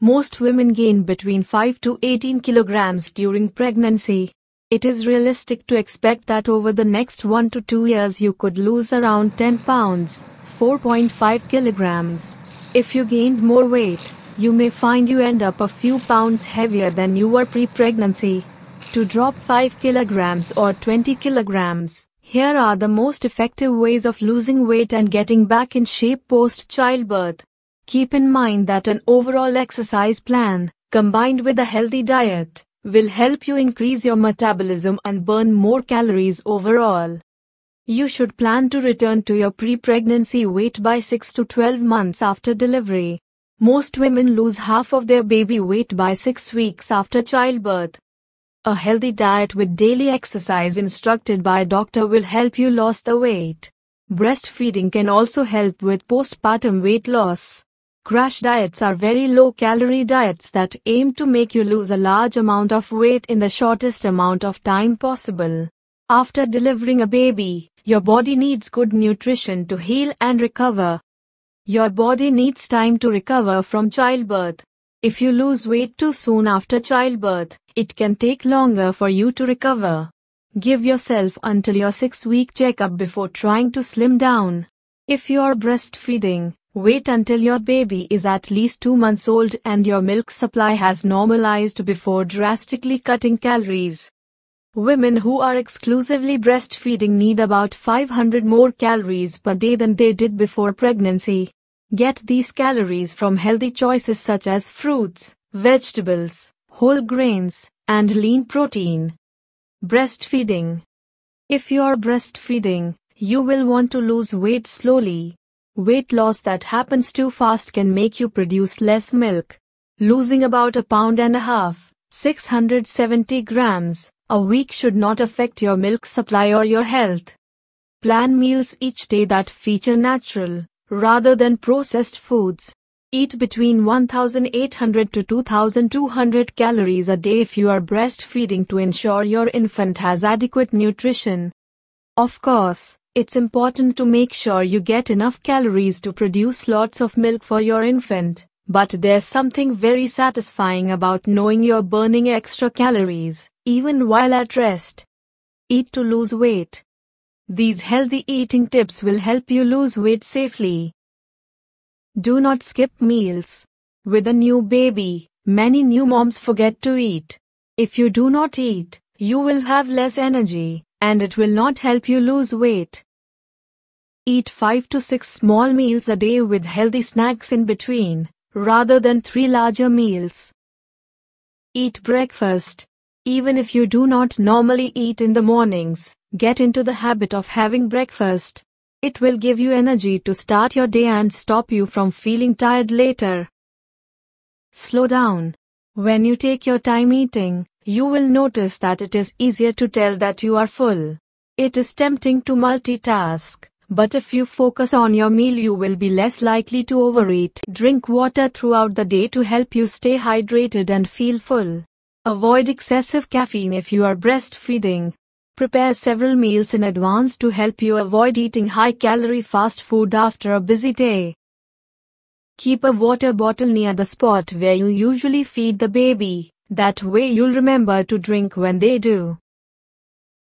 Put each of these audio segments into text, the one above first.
Most women gain between 5 to 18 kilograms during pregnancy. It is realistic to expect that over the next 1 to 2 years you could lose around 10 pounds, 4.5 kilograms. If you gained more weight, you may find you end up a few pounds heavier than you were pre-pregnancy. To drop 5 kilograms or 20 kilograms, here are the most effective ways of losing weight and getting back in shape post-childbirth. Keep in mind that an overall exercise plan, combined with a healthy diet, will help you increase your metabolism and burn more calories overall. You should plan to return to your pre-pregnancy weight by 6 to 12 months after delivery. Most women lose half of their baby weight by 6 weeks after childbirth. A healthy diet with daily exercise instructed by a doctor will help you lose the weight. Breastfeeding can also help with postpartum weight loss. Crash diets are very low-calorie diets that aim to make you lose a large amount of weight in the shortest amount of time possible. After delivering a baby, your body needs good nutrition to heal and recover. Your body needs time to recover from childbirth. If you lose weight too soon after childbirth, it can take longer for you to recover. Give yourself until your 6 week checkup before trying to slim down. If you are breastfeeding, Wait until your baby is at least 2 months old and your milk supply has normalized before drastically cutting calories. Women who are exclusively breastfeeding need about 500 more calories per day than they did before pregnancy. Get these calories from healthy choices such as fruits, vegetables, whole grains, and lean protein. Breastfeeding If you are breastfeeding, you will want to lose weight slowly Weight loss that happens too fast can make you produce less milk. Losing about a pound and a half, 670 grams, a week should not affect your milk supply or your health. Plan meals each day that feature natural, rather than processed foods. Eat between 1800 to 2200 calories a day if you are breastfeeding to ensure your infant has adequate nutrition. Of course, it's important to make sure you get enough calories to produce lots of milk for your infant, but there's something very satisfying about knowing you're burning extra calories, even while at rest. Eat to lose weight. These healthy eating tips will help you lose weight safely. Do not skip meals. With a new baby, many new moms forget to eat. If you do not eat, you will have less energy, and it will not help you lose weight. Eat 5 to 6 small meals a day with healthy snacks in between, rather than 3 larger meals. Eat breakfast. Even if you do not normally eat in the mornings, get into the habit of having breakfast. It will give you energy to start your day and stop you from feeling tired later. Slow down. When you take your time eating, you will notice that it is easier to tell that you are full. It is tempting to multitask, but if you focus on your meal you will be less likely to overeat. Drink water throughout the day to help you stay hydrated and feel full. Avoid excessive caffeine if you are breastfeeding. Prepare several meals in advance to help you avoid eating high-calorie fast food after a busy day. Keep a water bottle near the spot where you usually feed the baby, that way you'll remember to drink when they do.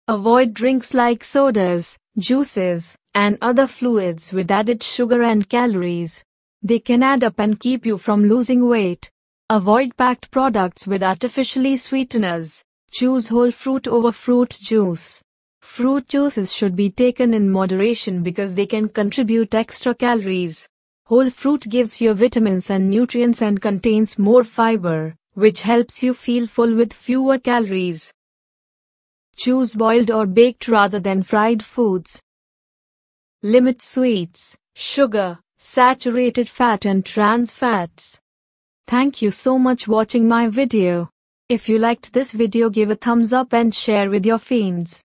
Avoid drinks like sodas, juices, and other fluids with added sugar and calories. They can add up and keep you from losing weight. Avoid packed products with artificially sweeteners. Choose whole fruit over fruit juice. Fruit juices should be taken in moderation because they can contribute extra calories. Whole fruit gives you vitamins and nutrients and contains more fiber, which helps you feel full with fewer calories. Choose boiled or baked rather than fried foods limit sweets, sugar, saturated fat and trans fats. Thank you so much watching my video. If you liked this video give a thumbs up and share with your friends.